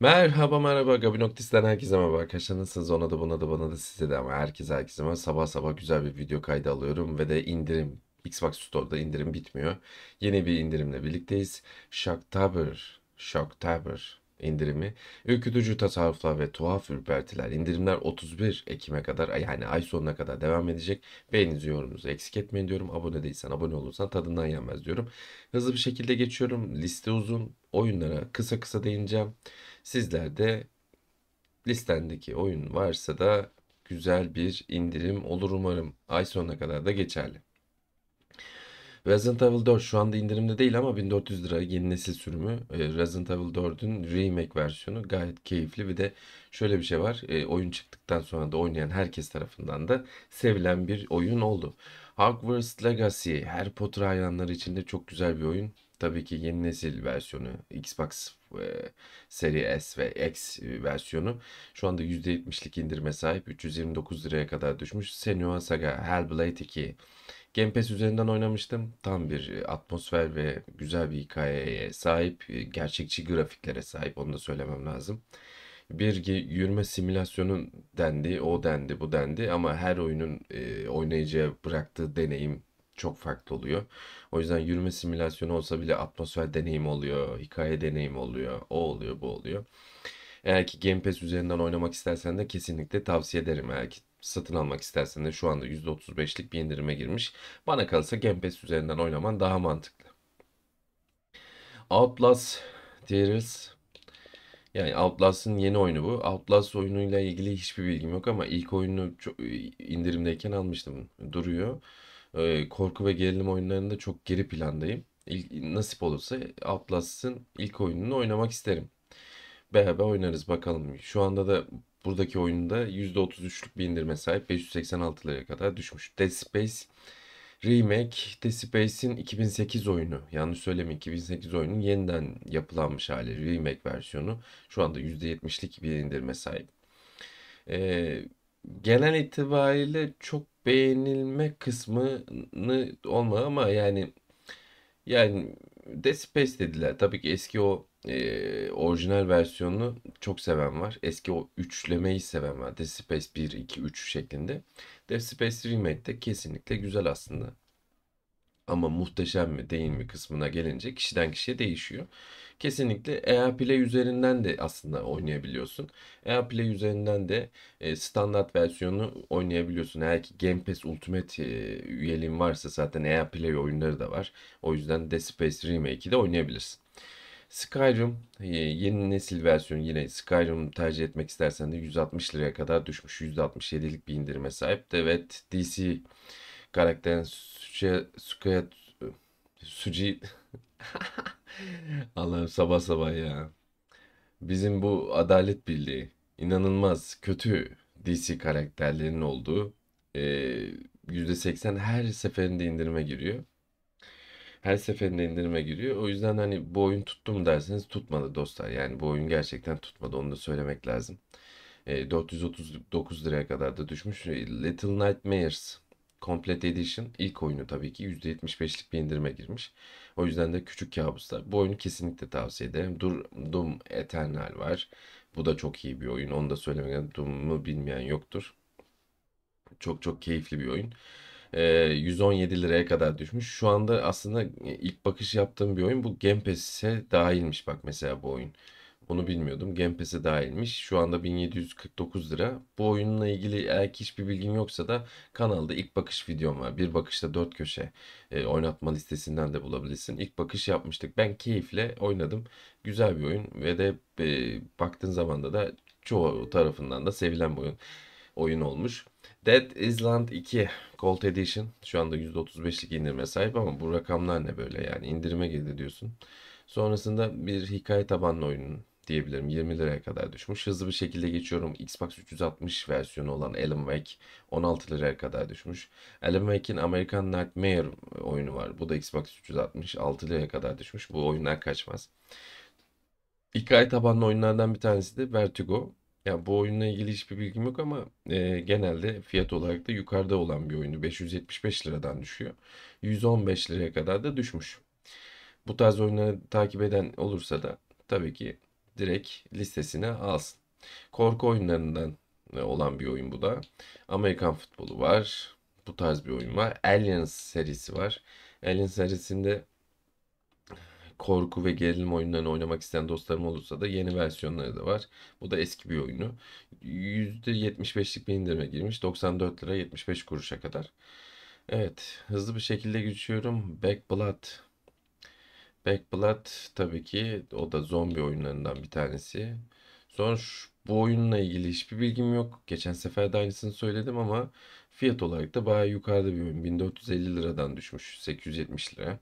Merhaba merhaba Gabi herkese merhaba arkadaşlar nasılsınız ona da buna da bana da size de ama herkese herkese merhaba sabah sabah güzel bir video kaydı alıyorum ve de indirim Xbox Store'da indirim bitmiyor yeni bir indirimle birlikteyiz Shocktober Shocktober indirimi, ürkütücü tasarruflar ve tuhaf ürpertiler. İndirimler 31 Ekim'e kadar yani ay sonuna kadar devam edecek. Beğeninizi yorumunuzu eksik etmeyin diyorum. Abone değilsen abone olursan tadından yenmez diyorum. Hızlı bir şekilde geçiyorum. Liste uzun. Oyunlara kısa kısa değineceğim. Sizler de listendeki oyun varsa da güzel bir indirim olur umarım. Ay sonuna kadar da geçerli. Resident Evil 4 şu anda indirimde değil ama 1400 lira yeni nesil sürümü. E, Resident Evil 4'ün remake versiyonu gayet keyifli. Bir de şöyle bir şey var. Ee, oyun çıktıktan sonra da oynayan herkes tarafından da sevilen bir oyun oldu. Hogwarts Legacy Harry Potter hayranları için de çok güzel bir oyun. Tabii ki yeni nesil versiyonu Xbox e, Series S ve X e, versiyonu şu anda %70'lik indirime sahip 329 liraya kadar düşmüş. Senua Saga, Hellblade 2, Game Pass üzerinden oynamıştım. Tam bir e, atmosfer ve güzel bir hikayeye sahip, e, gerçekçi grafiklere sahip onu da söylemem lazım. Bir yürüme simülasyonu dendi, o dendi, bu dendi ama her oyunun e, oynayıcıya bıraktığı deneyim çok farklı oluyor. O yüzden yürüme simülasyonu olsa bile atmosfer deneyim oluyor, hikaye deneyim oluyor, o oluyor, bu oluyor. Eğer ki Game Pass üzerinden oynamak istersen de kesinlikle tavsiye ederim. Eğer ki satın almak istersen de şu anda %35'lik bir indirime girmiş. Bana kalırsa Game Pass üzerinden oynaman daha mantıklı. Outlast Tears, Yani Outlast'ın yeni oyunu bu. Outlast oyunuyla ilgili hiçbir bilgim yok ama ilk oyunu çok indirimdeyken almıştım. Duruyor. Ee, korku ve gerilim oyunlarında çok geri plandayım. İlk, nasip olursa Outlast'ın ilk oyununu oynamak isterim. Beraber oynarız bakalım. Şu anda da buradaki oyunda %33'lük bir indirme sahip 586 liraya kadar düşmüş. Dead Space Remake, Dead Space'in 2008 oyunu, yanlış söylemeyin 2008 oyunun yeniden yapılanmış hali, remake versiyonu. Şu anda %70'lik bir indirme sahip. Ee, genel itibariyle çok beğenilme kısmını olma ama yani yani de Space dediler. Tabii ki eski o e, orijinal versiyonunu çok seven var. Eski o üçlemeyi seven var. Dead Space 1, 2, 3 şeklinde. Dead Space Remake de kesinlikle güzel aslında. Ama muhteşem mi değil mi kısmına gelince kişiden kişiye değişiyor. Kesinlikle EA Play üzerinden de aslında oynayabiliyorsun. EA Play üzerinden de e, standart versiyonu oynayabiliyorsun. Eğer ki Game Pass Ultimate e, üyeliğin varsa zaten EA Play oyunları da var. O yüzden Dead Space Remake'i de oynayabilirsin. Skyrim e, yeni nesil versiyonu yine Skyrim tercih etmek istersen de 160 liraya kadar düşmüş. %67'lik bir indirime sahip. Evet DC karakterin Suci Sukayat Suci Allah'ım sabah sabah ya. Bizim bu Adalet Birliği inanılmaz kötü DC karakterlerinin olduğu e, yüzde %80 her seferinde indirime giriyor. Her seferinde indirime giriyor. O yüzden hani bu oyun tuttu mu derseniz tutmadı dostlar. Yani bu oyun gerçekten tutmadı. Onu da söylemek lazım. E, 439 liraya kadar da düşmüş. Little Nightmares Complete Edition ilk oyunu tabii ki %75'lik bir indirime girmiş. O yüzden de küçük kabuslar. Bu oyunu kesinlikle tavsiye ederim. Dur, Doom Eternal var. Bu da çok iyi bir oyun. Onu da söylemeden Doom'u bilmeyen yoktur. Çok çok keyifli bir oyun. 117 ee, liraya kadar düşmüş. Şu anda aslında ilk bakış yaptığım bir oyun bu Game Pass'e dahilmiş bak mesela bu oyun. Bunu bilmiyordum. Game Pass'e dahilmiş. Şu anda 1749 lira. Bu oyunla ilgili eğer hiçbir bilgin yoksa da kanalda ilk bakış videom var. Bir bakışta dört köşe e, oynatma listesinden de bulabilirsin. İlk bakış yapmıştık. Ben keyifle oynadım. Güzel bir oyun ve de e, baktığın zaman da çoğu tarafından da sevilen bir oyun oyun olmuş. Dead Island 2 Gold Edition şu anda %35'lik indirime sahip ama bu rakamlar ne böyle yani indirime geldi diyorsun. Sonrasında bir hikaye tabanlı oyunun diyebilirim. 20 liraya kadar düşmüş. Hızlı bir şekilde geçiyorum. Xbox 360 versiyonu olan Alan Wake 16 liraya kadar düşmüş. Alan Wake'in American Nightmare oyunu var. Bu da Xbox 360 6 liraya kadar düşmüş. Bu oyunlar kaçmaz. Hikaye tabanlı oyunlardan bir tanesi de Vertigo. Ya yani bu oyunla ilgili hiçbir bilgim yok ama e, genelde fiyat olarak da yukarıda olan bir oyunu 575 liradan düşüyor. 115 liraya kadar da düşmüş. Bu tarz oyunları takip eden olursa da tabii ki direkt listesine alsın. Korku oyunlarından e, olan bir oyun bu da. Amerikan futbolu var. Bu tarz bir oyun var. Aliens serisi var. Aliens serisinde korku ve gerilim oyunlarını oynamak isteyen dostlarım olursa da yeni versiyonları da var. Bu da eski bir oyunu. %75'lik bir indirime girmiş. 94 lira 75 kuruşa kadar. Evet. Hızlı bir şekilde geçiyorum. Back Blood Back Blood tabii ki o da zombi oyunlarından bir tanesi. Sonra şu, bu oyunla ilgili hiçbir bilgim yok. Geçen sefer de aynısını söyledim ama fiyat olarak da bayağı yukarıda bir oyun. 1450 liradan düşmüş 870 lira.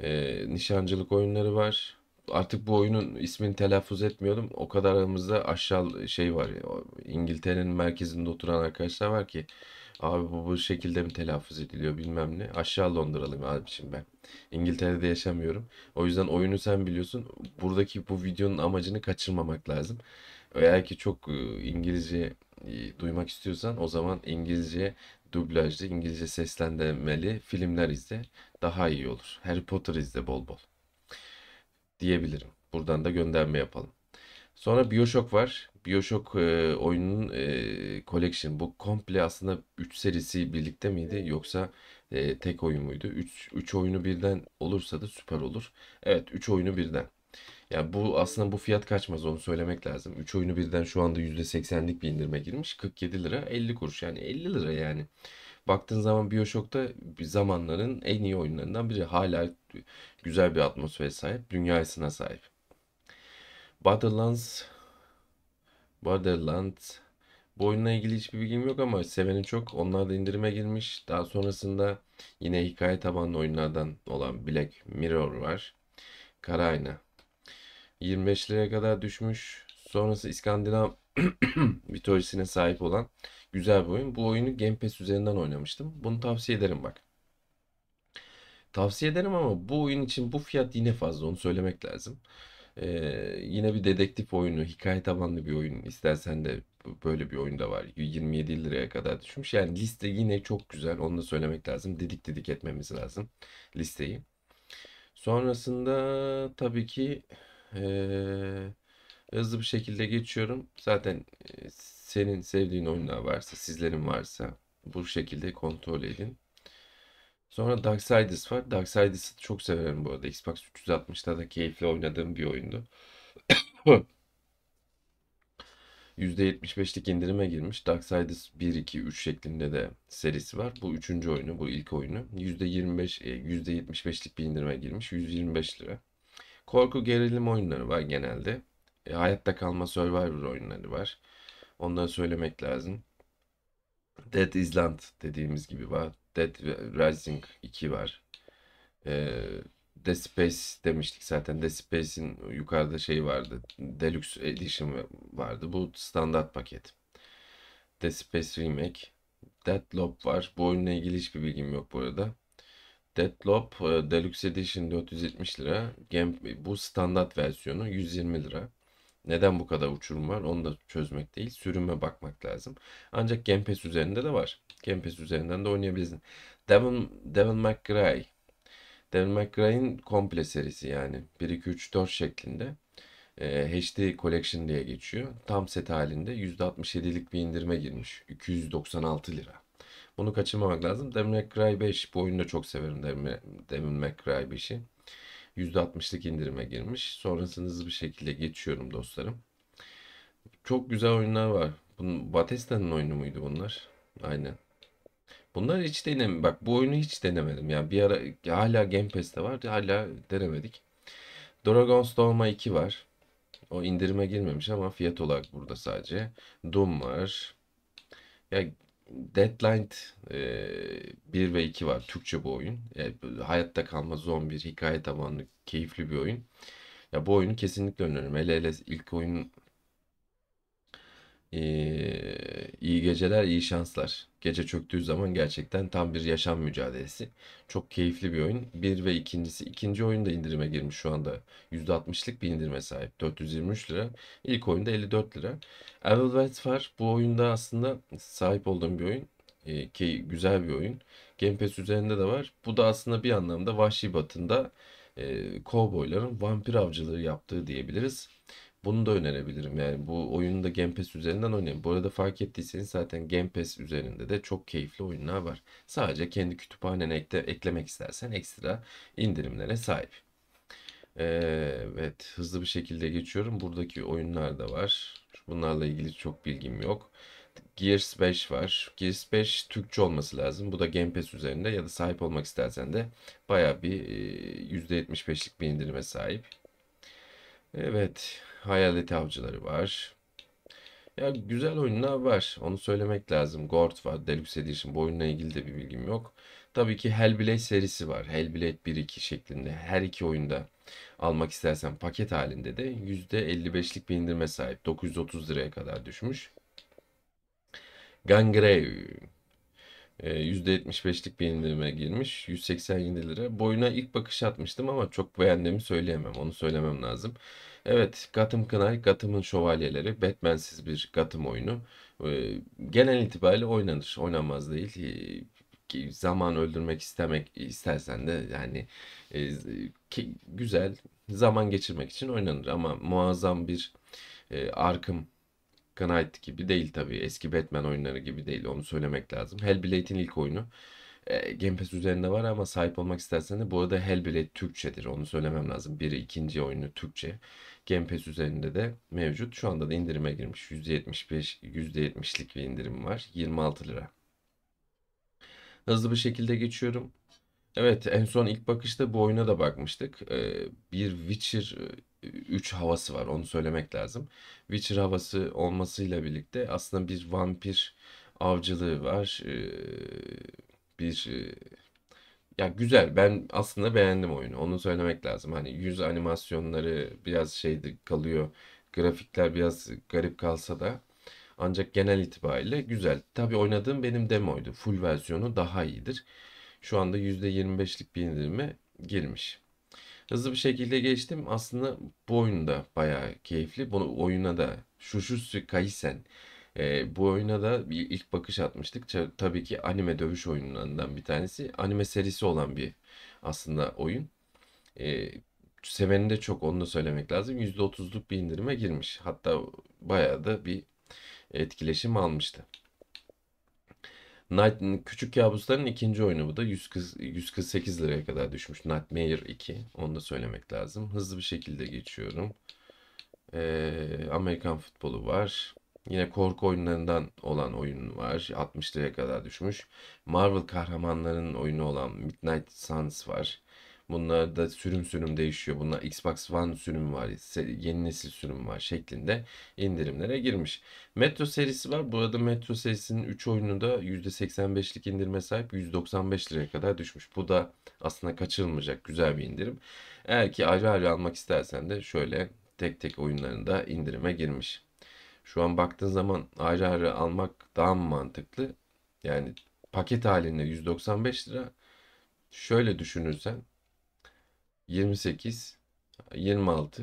Ee, nişancılık oyunları var. Artık bu oyunun ismini telaffuz etmiyorum. O kadar aramızda aşağı şey var. İngiltere'nin merkezinde oturan arkadaşlar var ki Abi bu bu şekilde mi telaffuz ediliyor bilmem ne. Aşağı Londralıyım abiciğim ben. İngiltere'de yaşamıyorum. O yüzden oyunu sen biliyorsun. Buradaki bu videonun amacını kaçırmamak lazım. Eğer ki çok ıı, İngilizce ıı, duymak istiyorsan o zaman İngilizce dublajlı, İngilizce seslendirmeli filmler izle. Daha iyi olur. Harry Potter izle bol bol. Diyebilirim. Buradan da gönderme yapalım. Sonra Bioshock var. Bioshock e, oyunun e, collection. Bu komple aslında 3 serisi birlikte miydi yoksa e, tek oyun muydu? 3 oyunu birden olursa da süper olur. Evet 3 oyunu birden. Yani bu aslında bu fiyat kaçmaz onu söylemek lazım. 3 oyunu birden şu anda %80'lik bir indirme girmiş. 47 lira 50 kuruş yani 50 lira yani. Baktığın zaman Bioshock'ta zamanların en iyi oyunlarından biri. Hala güzel bir atmosfere sahip, dünyasına sahip. Borderlands Borderlands bu oyunla ilgili hiçbir bilgim yok ama seveni çok. Onlar da indirime girmiş. Daha sonrasında yine hikaye tabanlı oyunlardan olan Black Mirror var. Kara ayna. 25 liraya kadar düşmüş. Sonrası İskandinav mitolojisine sahip olan güzel bir oyun. Bu oyunu Game Pass üzerinden oynamıştım. Bunu tavsiye ederim bak. Tavsiye ederim ama bu oyun için bu fiyat yine fazla onu söylemek lazım. Ee, yine bir dedektif oyunu, hikaye tabanlı bir oyun. istersen de böyle bir oyun da var. 27 liraya kadar düşmüş. Yani liste yine çok güzel. Onu da söylemek lazım. Didik didik etmemiz lazım listeyi. Sonrasında tabii ki ee, hızlı bir şekilde geçiyorum. Zaten senin sevdiğin oyunlar varsa, sizlerin varsa bu şekilde kontrol edin. Sonra Darksiders var. Darksiders çok severim bu arada. Xbox 360'da da keyifli oynadığım bir oyundu. %75'lik indirime girmiş. Darksiders 1, 2, 3 şeklinde de serisi var. Bu üçüncü oyunu, bu ilk oyunu. %25, %75'lik e, bir indirime girmiş. 125 lira. Korku gerilim oyunları var genelde. E, hayatta kalma survivor oyunları var. Onları söylemek lazım. Dead Island dediğimiz gibi var. Dead Rising 2 var. Ee, The Space demiştik zaten. The Space'in yukarıda şey vardı. Deluxe Edition vardı. Bu standart paket. The Space Remake. Deadloop var. Bu oyunla ilgili hiçbir bilgim yok bu arada. Deadloop e, Deluxe Edition 470 lira. Game, bu standart versiyonu 120 lira neden bu kadar uçurum var onu da çözmek değil sürüme bakmak lazım. Ancak Game Pass üzerinde de var. Game Pass üzerinden de oynayabilirsin. Devin, Devin McRae. Devin McRae'in komple serisi yani 1 2 3 4 şeklinde. E, ee, HD Collection diye geçiyor. Tam set halinde %67'lik bir indirme girmiş. 296 lira. Bunu kaçırmamak lazım. Devin McRae 5. Bu oyunu da çok severim Devin, Devin McRae 5'i. %60'lık indirime girmiş. Sonrasını hızlı bir şekilde geçiyorum dostlarım. Çok güzel oyunlar var. Bunun, Batista'nın oyunu muydu bunlar? Aynen. Bunları hiç denem. Bak bu oyunu hiç denemedim. Yani bir ara hala Game Pass'te var. Hala denemedik. Dragon Storm'a 2 var. O indirime girmemiş ama fiyat olarak burada sadece. Doom var. Ya Deadline e, 1 ve 2 var. Türkçe bu oyun. E, hayatta kalma zombi hikaye tabanlı keyifli bir oyun. Ya bu oyunu kesinlikle öneririm. Hele hele ilk oyun ee, iyi geceler, iyi şanslar. Gece çöktüğü zaman gerçekten tam bir yaşam mücadelesi. Çok keyifli bir oyun. Bir ve ikincisi. ikinci oyun da indirime girmiş şu anda. %60'lık bir indirime sahip. 423 lira. İlk oyunda 54 lira. Evil Far Bu oyunda aslında sahip olduğum bir oyun. Ee, ki güzel bir oyun. Game Pass üzerinde de var. Bu da aslında bir anlamda Vahşi Batı'nda e, kovboyların vampir avcılığı yaptığı diyebiliriz. Bunu da önerebilirim yani bu oyunu da Game Pass üzerinden oynayın. Bu arada fark ettiyseniz zaten Game Pass üzerinde de çok keyifli oyunlar var. Sadece kendi kütüphanene ekle, eklemek istersen ekstra indirimlere sahip. Ee, evet hızlı bir şekilde geçiyorum. Buradaki oyunlar da var. Bunlarla ilgili çok bilgim yok. Gears 5 var. Gears 5 Türkçe olması lazım. Bu da Game Pass üzerinde ya da sahip olmak istersen de baya bir %75'lik e, bir indirime sahip. Evet. Hayalet Avcıları var. Ya güzel oyunlar var. Onu söylemek lazım. Gort var. Deluxe Edition. Bu oyunla ilgili de bir bilgim yok. Tabii ki Hellblade serisi var. Hellblade 1-2 şeklinde. Her iki oyunda almak istersen paket halinde de %55'lik bir indirme sahip. 930 liraya kadar düşmüş. Gangrave ee, %75'lik bir indirime girmiş. 187 lira. Boyuna ilk bakış atmıştım ama çok beğendiğimi söyleyemem. Onu söylemem lazım. Evet, Gotham Knight, Gotham'ın şövalyeleri, Batman'siz bir Gotham oyunu. Ee, genel itibariyle oynanır, oynanmaz değil. Ee, zaman öldürmek istemek istersen de yani e, ki, güzel zaman geçirmek için oynanır ama muazzam bir e, Arkham Knight gibi değil tabii. Eski Batman oyunları gibi değil. Onu söylemek lazım. Hellblade'in ilk oyunu e, Game Pass üzerinde var ama sahip olmak istersen de bu arada Hellblade Türkçedir. Onu söylemem lazım. Biri ikinci oyunu Türkçe. Game Pass üzerinde de mevcut. Şu anda da indirime girmiş. %75, %70'lik bir indirim var. 26 lira. Hızlı bir şekilde geçiyorum. Evet en son ilk bakışta bu oyuna da bakmıştık. Ee, bir Witcher 3 e, havası var onu söylemek lazım. Witcher havası olmasıyla birlikte aslında bir vampir avcılığı var. Ee, bir e, ya güzel. Ben aslında beğendim oyunu. Onu söylemek lazım. Hani yüz animasyonları biraz şeydi kalıyor. Grafikler biraz garip kalsa da ancak genel itibariyle güzel. tabi oynadığım benim demoydu. Full versiyonu daha iyidir. Şu anda %25'lik bir indirime girmiş. Hızlı bir şekilde geçtim. Aslında bu oyunda bayağı keyifli. Bunu oyuna da Shushu Kaisen e, bu oyuna da bir ilk bakış atmıştık. Tabii ki anime dövüş oyunlarından bir tanesi. Anime serisi olan bir aslında oyun. E, ee, seveni de çok onu da söylemek lazım. %30'luk bir indirime girmiş. Hatta bayağı da bir etkileşim almıştı. Night, Küçük Kabusların ikinci oyunu bu da 100, 148 liraya kadar düşmüş. Nightmare 2. Onu da söylemek lazım. Hızlı bir şekilde geçiyorum. Ee, Amerikan futbolu var. Yine korku oyunlarından olan oyun var. 60 liraya kadar düşmüş. Marvel kahramanlarının oyunu olan Midnight Suns var. Bunlar da sürüm sürüm değişiyor. Bunlar Xbox One sürüm var, yeni nesil sürüm var şeklinde indirimlere girmiş. Metro serisi var. Burada Metro serisinin 3 oyunu da %85'lik indirime sahip 195 liraya kadar düşmüş. Bu da aslında kaçırılmayacak güzel bir indirim. Eğer ki ayrı ayrı almak istersen de şöyle tek tek oyunlarında indirime girmiş. Şu an baktığın zaman ayrı ayrı almak daha mı mantıklı? Yani paket halinde 195 lira. Şöyle düşünürsen 28, 26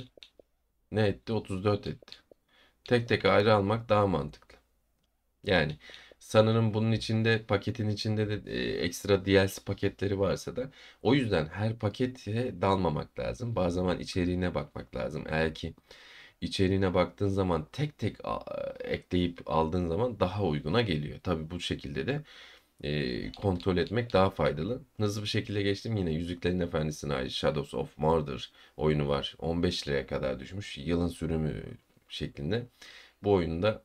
ne etti? 34 etti. Tek tek ayrı almak daha mantıklı. Yani sanırım bunun içinde paketin içinde de e, ekstra DLC paketleri varsa da o yüzden her pakete dalmamak lazım. Bazı zaman içeriğine bakmak lazım. Eğer ki içeriğine baktığın zaman tek tek e, ekleyip aldığın zaman daha uyguna geliyor. Tabi bu şekilde de e, kontrol etmek daha faydalı. Hızlı bir şekilde geçtim yine Yüzüklerin Efendisi'ne ait Shadows of Mordor oyunu var. 15 liraya kadar düşmüş. Yılın sürümü şeklinde. Bu oyunu da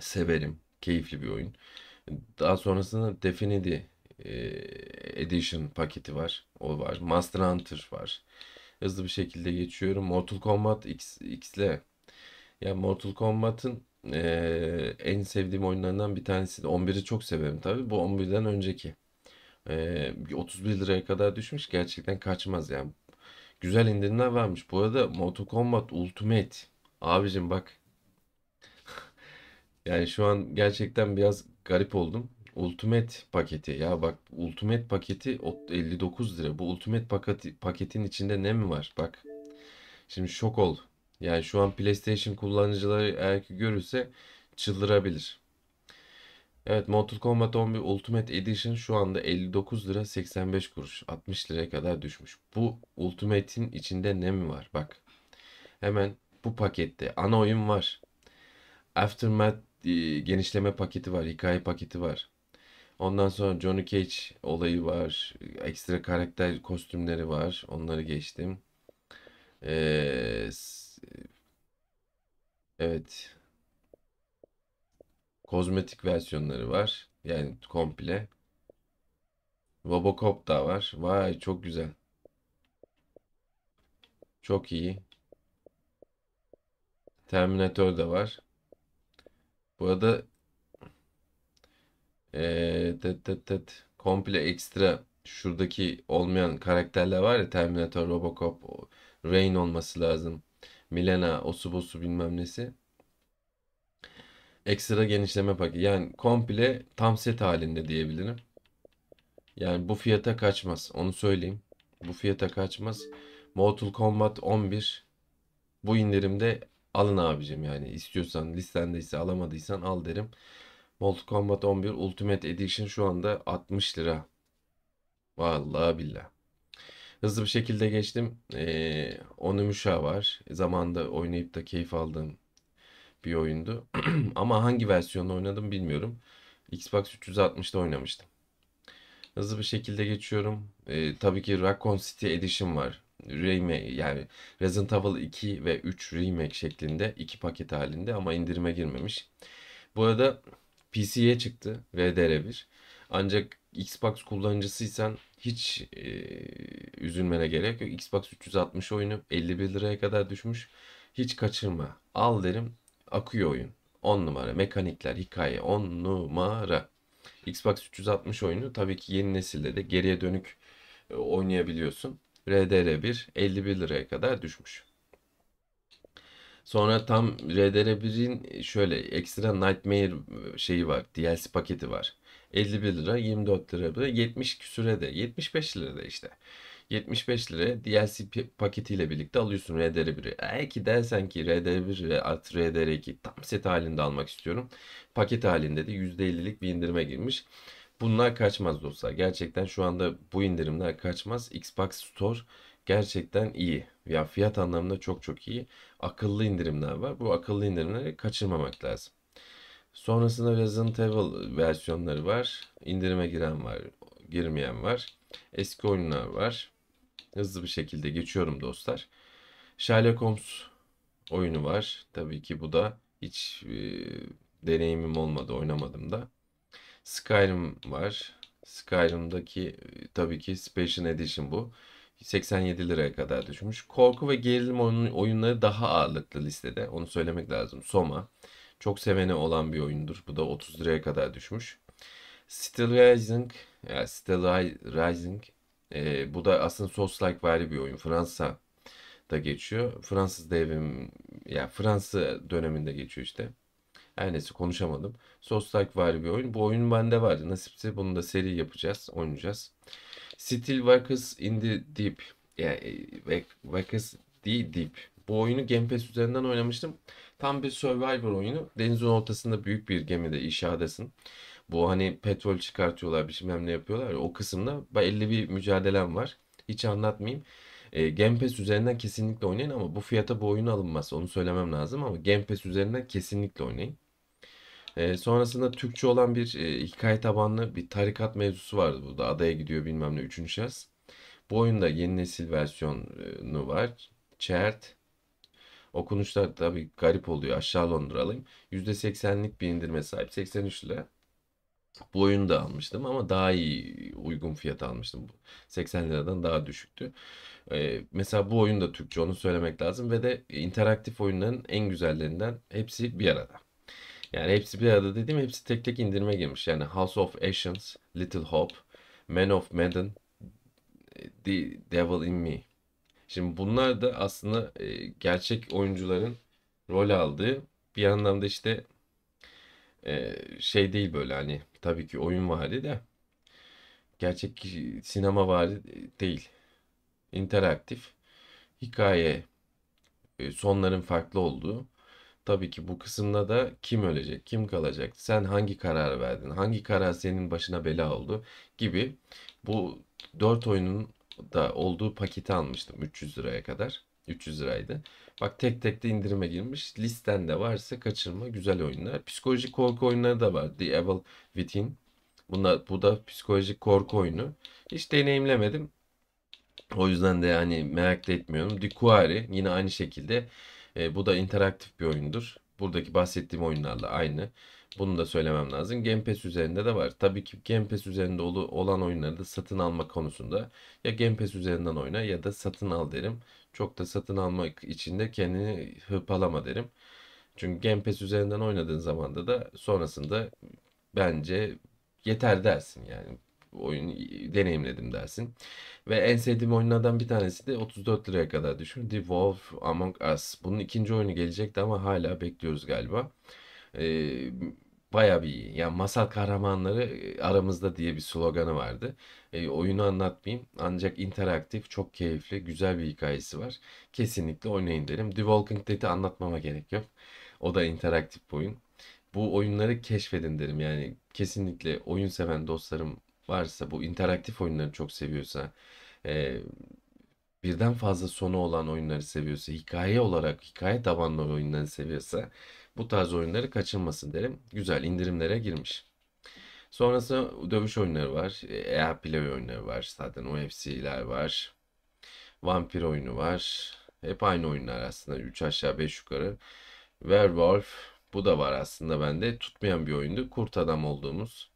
severim. Keyifli bir oyun. Daha sonrasında Definity e, Edition paketi var. O var. Master Hunter var hızlı bir şekilde geçiyorum. Mortal Kombat X, X'le. Ya Mortal Kombat'ın e, en sevdiğim oyunlarından bir tanesi. 11'i çok severim tabi. Bu 11'den önceki. E, 31 liraya kadar düşmüş. Gerçekten kaçmaz yani. Güzel indirimler varmış. Bu arada Mortal Kombat Ultimate. Abicim bak. yani şu an gerçekten biraz garip oldum. Ultimate paketi ya bak Ultimate paketi 59 lira. Bu Ultimate paketi, paketin içinde ne mi var? Bak şimdi şok ol. Yani şu an PlayStation kullanıcıları eğer ki görürse çıldırabilir. Evet Mortal Kombat 11 Ultimate Edition şu anda 59 lira 85 kuruş. 60 liraya kadar düşmüş. Bu Ultimate'in içinde ne mi var? Bak hemen bu pakette ana oyun var. Aftermath e, genişleme paketi var, hikaye paketi var. Ondan sonra Johnny Cage olayı var. Ekstra karakter kostümleri var. Onları geçtim. Ee, evet. Kozmetik versiyonları var. Yani komple. Robocop da var. Vay çok güzel. Çok iyi. Terminator da var. Bu arada ee, tet tet tet komple ekstra şuradaki olmayan karakterler var ya Terminator, Robocop, Rain olması lazım. Milena, Osubosu bilmem nesi. Ekstra genişleme paketi. Yani komple tam set halinde diyebilirim. Yani bu fiyata kaçmaz. Onu söyleyeyim. Bu fiyata kaçmaz. Mortal Kombat 11 bu indirimde alın abicim yani. istiyorsan listendeyse alamadıysan al derim. Mortal Kombat 11 Ultimate Edition şu anda 60 lira. Vallahi billah. Hızlı bir şekilde geçtim. Ee, Onumuşa var. Zamanında oynayıp da keyif aldığım bir oyundu. Ama hangi versiyonu oynadım bilmiyorum. Xbox 360'da oynamıştım. Hızlı bir şekilde geçiyorum. Ee, tabii ki Raccoon City Edition var. Remake yani Resident Evil 2 ve 3 remake şeklinde iki paket halinde ama indirime girmemiş. Bu arada PC'ye çıktı VDR1. Ancak Xbox kullanıcısıysan hiç e, üzülmene gerek yok. Xbox 360 oyunu 51 liraya kadar düşmüş. Hiç kaçırma. Al derim akıyor oyun. 10 numara. Mekanikler, hikaye 10 numara. Xbox 360 oyunu tabii ki yeni nesilde de geriye dönük e, oynayabiliyorsun. RDR1 51 liraya kadar düşmüş. Sonra tam RDR1'in e, şöyle ekstra Nightmare e, şeyi var. DLC paketi var. 51 lira, 24 lira, 70 küsüre de, 75 lira da işte. 75 lira DLC paketiyle birlikte alıyorsun RDR1'i. Eğer ki dersen ki RDR1 ve artı RDR2 tam set halinde almak istiyorum. Paket halinde de %50'lik bir indirime girmiş. Bunlar kaçmaz dostlar. Gerçekten şu anda bu indirimler kaçmaz. Xbox Store gerçekten iyi. Ya fiyat anlamında çok çok iyi akıllı indirimler var. Bu akıllı indirimleri kaçırmamak lazım. Sonrasında Resident Evil versiyonları var. İndirime giren var, girmeyen var. Eski oyunlar var. Hızlı bir şekilde geçiyorum dostlar. Sherlock Holmes oyunu var. Tabii ki bu da hiç e, deneyimim olmadı, oynamadım da. Skyrim var. Skyrim'daki e, tabii ki Special Edition bu. 87 liraya kadar düşmüş. Korku ve gerilim oyunları daha ağırlıklı listede. Onu söylemek lazım. Soma. Çok sevene olan bir oyundur. Bu da 30 liraya kadar düşmüş. Still Rising. Yani e, Still Rising. E, bu da aslında Souls-like vari bir oyun. Fransa da geçiyor. Fransız devrim ya yani Fransa döneminde geçiyor işte. Her neyse konuşamadım. Souls-like vari bir oyun. Bu oyun bende vardı. Nasipse bunu da seri yapacağız, oynayacağız. Steel Workers in the Deep. Yani e, Workers the Deep. Bu oyunu Game Pass üzerinden oynamıştım. Tam bir survivor oyunu. Denizin ortasında büyük bir gemide inşadasın. Bu hani petrol çıkartıyorlar bir şey bilmem ne yapıyorlar. O kısımda belli bir mücadelem var. Hiç anlatmayayım. E, Game Pass üzerinden kesinlikle oynayın ama bu fiyata bu oyun alınmaz. Onu söylemem lazım ama Game Pass üzerinden kesinlikle oynayın. E, sonrasında Türkçe olan bir e, hikaye tabanlı bir tarikat mevzusu vardı burada. Adaya gidiyor bilmem ne üçüncü şahıs. Bu oyunda yeni nesil versiyonu var. Çert. Okunuşlar tabii garip oluyor. Aşağı Londralıyım. %80'lik bir indirme sahip. 83 lira. Bu oyunu da almıştım ama daha iyi uygun fiyata almıştım. 80 liradan daha düşüktü. Ee, mesela bu oyun da Türkçe onu söylemek lazım ve de interaktif oyunların en güzellerinden hepsi bir arada. Yani hepsi bir arada dediğim hepsi tek tek indirime girmiş. Yani House of Ashes, Little Hope, Man of Madden, e, The Devil in Me. Şimdi bunlar da aslında e, gerçek oyuncuların rol aldığı bir anlamda işte e, şey değil böyle hani tabii ki oyun vari de gerçek sinema vari değil. İnteraktif hikaye sonların farklı olduğu Tabii ki bu kısımda da kim ölecek, kim kalacak, sen hangi karar verdin, hangi karar senin başına bela oldu gibi bu 4 oyunun da olduğu paketi almıştım 300 liraya kadar. 300 liraydı. Bak tek tek de indirime girmiş. Listen de varsa kaçırma güzel oyunlar. Psikolojik korku oyunları da var. The Evil Within. Bunlar, bu da psikolojik korku oyunu. Hiç deneyimlemedim. O yüzden de yani merak da etmiyorum. The Quarry yine aynı şekilde e, bu da interaktif bir oyundur. Buradaki bahsettiğim oyunlarla aynı. Bunu da söylemem lazım. Game Pass üzerinde de var. Tabii ki Game Pass üzerinde ol olan oyunları da satın alma konusunda ya Game Pass üzerinden oyna ya da satın al derim. Çok da satın almak için de kendini hırpalama derim. Çünkü Game Pass üzerinden oynadığın zaman da sonrasında bence yeter dersin yani oyun deneyimledim dersin. Ve en sevdiğim oyunlardan bir tanesi de 34 liraya kadar düşmüş. Devolve Among Us. Bunun ikinci oyunu gelecekti ama hala bekliyoruz galiba. Ee, baya bir iyi. Yani masal kahramanları e, aramızda diye bir sloganı vardı. E, oyunu anlatmayayım ancak interaktif, çok keyifli, güzel bir hikayesi var. Kesinlikle oynayın derim. The Walking Dead'i anlatmama gerek yok. O da interaktif bir oyun. Bu oyunları keşfedin derim. Yani kesinlikle oyun seven dostlarım varsa bu interaktif oyunları çok seviyorsa e, birden fazla sonu olan oyunları seviyorsa hikaye olarak hikaye tabanlı oyunları seviyorsa bu tarz oyunları kaçırmasın derim. Güzel indirimlere girmiş. Sonrası dövüş oyunları var. EA Play oyunları var. Zaten UFC'ler var. Vampir oyunu var. Hep aynı oyunlar aslında. 3 aşağı 5 yukarı. Werewolf bu da var aslında bende. Tutmayan bir oyundu. Kurt adam olduğumuz.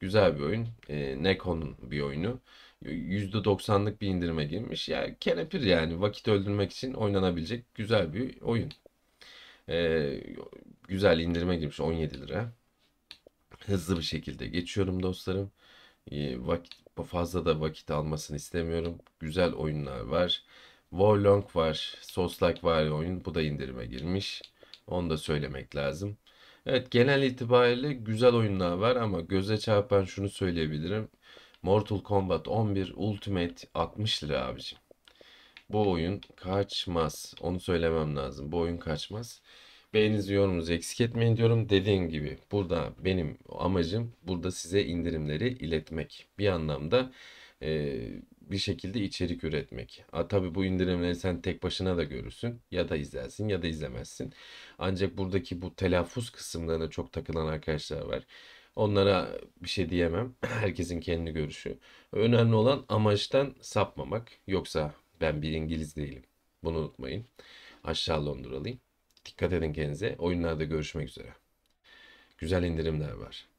Güzel bir oyun. E, Neko'nun bir oyunu. %90'lık bir indirime girmiş. yani kenepir yani vakit öldürmek için oynanabilecek güzel bir oyun. E, güzel indirime girmiş 17 lira. Hızlı bir şekilde geçiyorum dostlarım. E, vakit fazla da vakit almasını istemiyorum. Güzel oyunlar var. Warlong var, Soslak var oyun. Bu da indirime girmiş. Onu da söylemek lazım. Evet genel itibariyle güzel oyunlar var ama göze çarpan şunu söyleyebilirim. Mortal Kombat 11 Ultimate 60 lira abicim. Bu oyun kaçmaz. Onu söylemem lazım. Bu oyun kaçmaz. Beğeninizi yorumunuzu eksik etmeyin diyorum. Dediğim gibi burada benim amacım burada size indirimleri iletmek. Bir anlamda e, bir şekilde içerik üretmek. A, tabii bu indirimleri sen tek başına da görürsün ya da izlersin ya da izlemezsin. Ancak buradaki bu telaffuz kısımlarına çok takılan arkadaşlar var. Onlara bir şey diyemem. Herkesin kendi görüşü. Önemli olan amaçtan sapmamak. Yoksa ben bir İngiliz değilim. Bunu unutmayın. Aşağı Londralıyım. Dikkat edin kendinize. Oyunlarda görüşmek üzere. Güzel indirimler var.